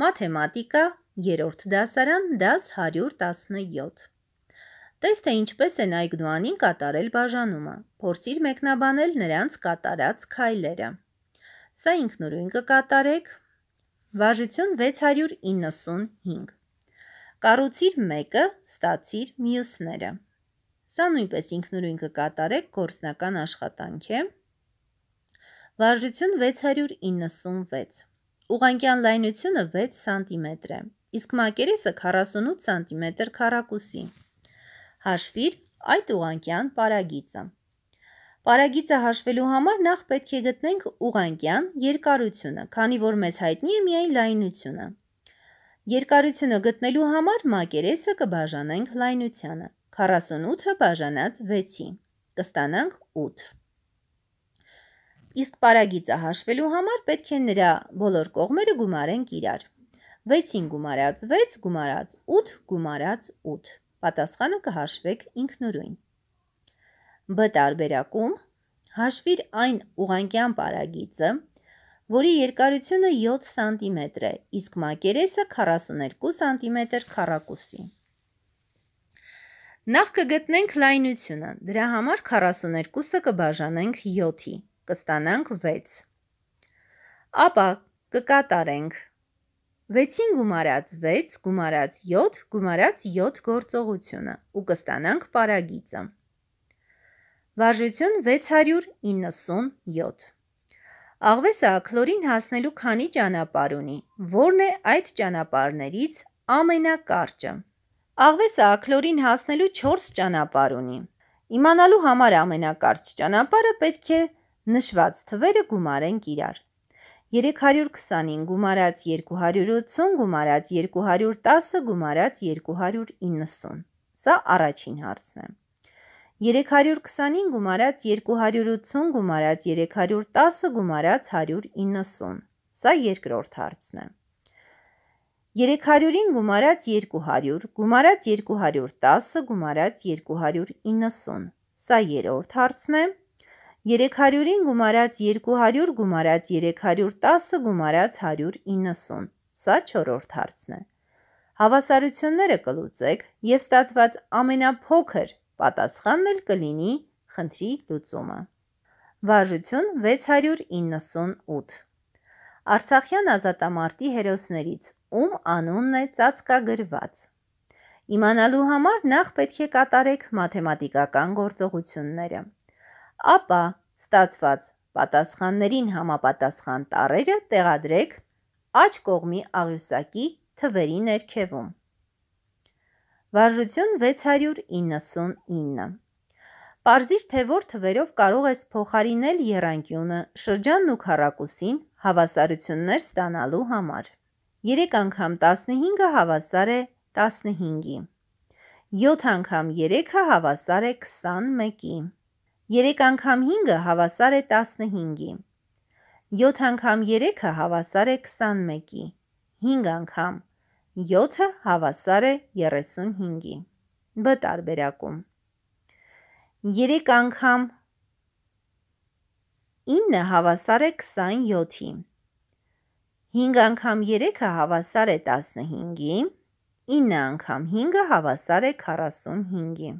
Մաթեմատիկա, երրորդ դասարան, դաս 117։ Տես թե ինչպես են Այգդուանին կատարել բաժանումը։ Փորձիր մեկնաբանել նրանց կատարած քայլերը։ Սա ինքնուրույն կկատարեք։ Վարժություն 695։ Կառուցիր մեկը, ստացիր մյուսները։ Սա նույնպես ինքնուրույն կկատարեք գործնական աշխատանք է։ Վարժություն 696 Ուղանկյան լայնությունը 6 սանտիմետր է, իսկ մակերեսը 48 սանտիմետր քառակուսի։ Հաշվիր այդ ուղանկյան պարագիծը։ Պարագիծը հաշվելու համար նախ պետք է գտնենք ուղանկյան երկարությունը, քանի որ մեզ հայտնի է միայն լայնությունը։ Երկարությունը գտնելու համար մակերեսը կբաժանենք լայնությանը։ 48-ը բաժանած 6-ի։ Կստանանք 8 իսկ պարագիծը հաշվելու համար պետք է նրա բոլոր կողմերը գումարենք իրար։ 6-ին գումարած 6 գումարած 8 գումարած 8։ Պատասխանը կհաշվեք ինքնուրույն։ Բ տարբերակում հաշվիր այն ուղանկյան պարագիծը, որի երկարությունը 7 սանտիմետր է, իսկ մակերեսը 42 սանտիմետր քառակուսի։ Նախ կգտնենք լայնությունը, դրա համար 42-ը կբաժանենք 7-ի կստանանք 6։ Ապա կկատարենք 6-ին գումարած 6 գումարած 7 գումարած 7 գործողությունը ու կստանանք պարագիծը։ Վարժություն 697։ Աղվեսը ակլորին հասնելու քանի ճանապարհ ունի, որն է այդ ճանապարհներից ամենակարճը։ Աղվեսը ակլորին հասնելու 4 ճանապարհ ունի։ Իմանալու համար ամենակարճ ճանապարհը պետք է Նշված թվերը գումարենք իրար։ 325 գումարած 280 գումարած 210 գումարած 290։ Սա առաջին հարցն է։ 325 գումարած 280 գումարած 310 գումարած 190։ Սա երկրորդ հարցն է։ 300-ին գումարած 200, գումարած 210, գումարած 290։ Սա երրորդ հարցն է։ 300 300-ին գումարած 200 գումարած 310 գումարած 190։ Սա չորրորդ հարցն է։ Հավասարությունները կլուծեք եւ ստացված ամենափոքր պատասխանն էլ կլինի խնդրի լուծումը։ Վարժություն 698։ Արցախյան ազատամարտի հերոսներից ում անունն է ծածկագրված։ Իմանալու համար նախ պետք է կատարեք մաթեմատիկական գործողությունները ապա ստացված պատասխաններին համապատասխան տառերը տեղադրեք աջ կողմի աղյուսակի թվերի ներքևում։ Վարժություն 699 Պարզիր, թե որ թվերով կարող ես փոխարինել երանկյունը շրջանն ու քառակուսին հավասարություններ ստանալու համար։ 3 անգամ 15-ը հավասար է 15-ի։ 7 անգամ 3-ը հավասար է 21-ի։ 3 անգամ 5-ը հավասար է 15-ի։ 7 անգամ 3-ը հավասար է 21-ի։ 5 անգամ 7-ը հավասար է 35-ի։ Բ տարբերակում 3 անգամ 9 հավասար է 27-ի։ 5 անգամ 3-ը հավասար է 15-ի։ 9 անգամ 5-ը հավասար է 45-ի։